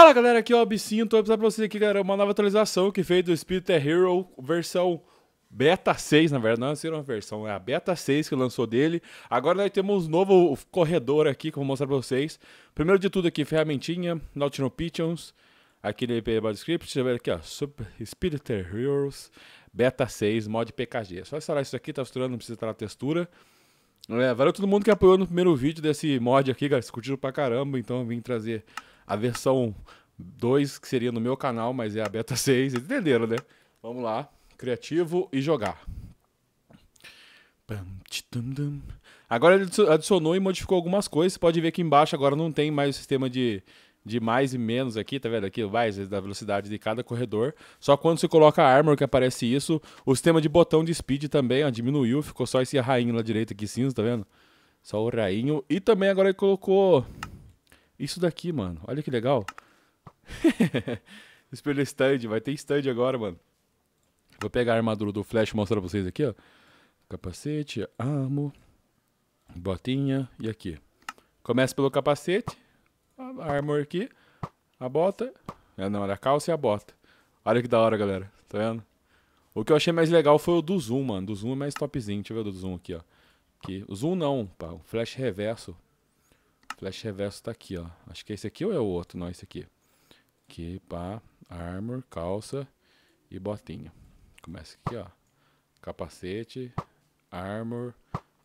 Fala galera, aqui é o Absinto, vou apresentar pra vocês aqui galera, uma nova atualização que fez do Spirit Hero, versão Beta 6, na verdade, não é uma versão, é a Beta 6 que lançou dele. Agora nós temos um novo corredor aqui que eu vou mostrar pra vocês. Primeiro de tudo aqui, ferramentinha, Nautino Pigeons, aqui no IP vem aqui ó, Super Spirit Heroes, Beta 6, mod PKG. É só instalar isso aqui, tá misturando, não precisa instalar textura. É, valeu todo mundo que apoiou no primeiro vídeo desse mod aqui, galera. Vocês curtiram pra caramba, então eu vim trazer a versão 2, que seria no meu canal, mas é a beta 6. Entenderam, né? Vamos lá. Criativo e jogar. Agora ele adicionou e modificou algumas coisas. Você pode ver que embaixo agora não tem mais o sistema de de mais e menos aqui, tá vendo? Aqui mais da velocidade de cada corredor. Só quando você coloca a armor que aparece isso. O sistema de botão de speed também ó, diminuiu, ficou só esse rainho lá direita aqui cinza, tá vendo? Só o rainho. E também agora ele colocou isso daqui, mano. Olha que legal. Espelho stand, vai ter stand agora, mano. Vou pegar a armadura do Flash e mostrar pra vocês aqui, ó. Capacete, amo, botinha e aqui. Começa pelo capacete, a armor aqui, a bota. É, não, era a calça e a bota. Olha que da hora, galera. Tá vendo? O que eu achei mais legal foi o do zoom, mano. Do zoom é mais topzinho. Deixa eu ver o do zoom aqui, ó. Aqui. O zoom não, pá. O flash reverso. O flash reverso tá aqui, ó. Acho que é esse aqui ou é o outro? Não, é esse aqui. Aqui, pá. Armor, calça e botinha. Começa aqui, ó. Capacete, armor,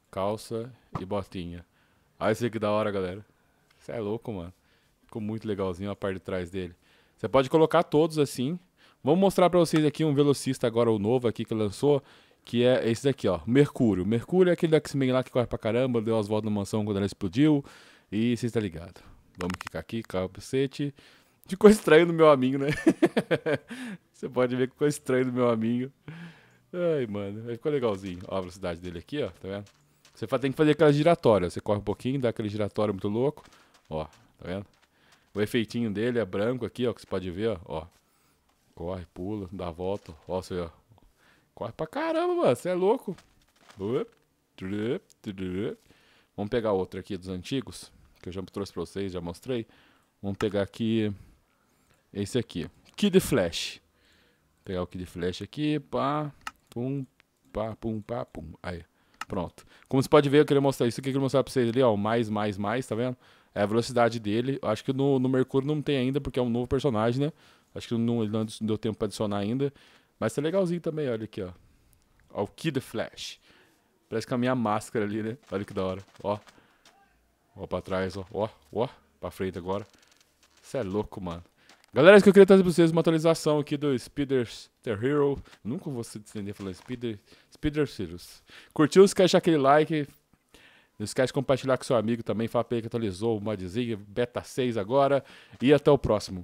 calça e botinha. Olha esse aqui da hora, galera. Isso é louco, mano. Ficou muito legalzinho a parte de trás dele. Você pode colocar todos assim. Vamos mostrar para vocês aqui um velocista agora, o novo aqui que lançou, que é esse daqui, ó, Mercúrio. Mercúrio é aquele X-Men lá que corre pra caramba, deu as voltas na mansão quando ela explodiu, e vocês estão tá ligados. Vamos clicar aqui, capacete. Ficou estranho no meu amigo, né? Você pode ver que ficou estranho no meu amigo. Ai, mano, ficou legalzinho. Ó a velocidade dele aqui, ó, tá vendo? Você tem que fazer aquela giratória, você corre um pouquinho, dá aquele giratório muito louco, ó, tá vendo? O efeitinho dele é branco aqui, ó, que você pode ver, ó. Corre, pula, dá a volta, ó, você, ó. Corre pra caramba, mano, você é louco. Vamos pegar outro aqui dos antigos, que eu já trouxe pra vocês, já mostrei. Vamos pegar aqui, esse aqui, Kid Flash. Vou pegar o Kid Flash aqui, pá, pum, pá, pum, pá, pum, aí. Pronto. Como você pode ver, eu queria mostrar isso aqui, eu queria mostrar pra vocês ali, ó, mais, mais, mais, tá vendo? É a velocidade dele. Acho que no, no Mercúrio não tem ainda, porque é um novo personagem, né? Acho que não, não deu tempo pra adicionar ainda. Mas tá legalzinho também, olha aqui, ó. Ó, o Kid Flash. Parece com é a minha máscara ali, né? Olha que da hora. Ó. Ó pra trás, ó. Ó, ó. Pra frente agora. Isso é louco, mano. Galera, isso que eu queria trazer pra vocês uma atualização aqui do Speeders The Hero. Nunca vou se entender falando Speeder, Speeder Cirrus. Curtiu? Esquece quer aquele like, não esquece de compartilhar com seu amigo também. Fala pra ele que atualizou o modzinho, beta 6 agora. E até o próximo.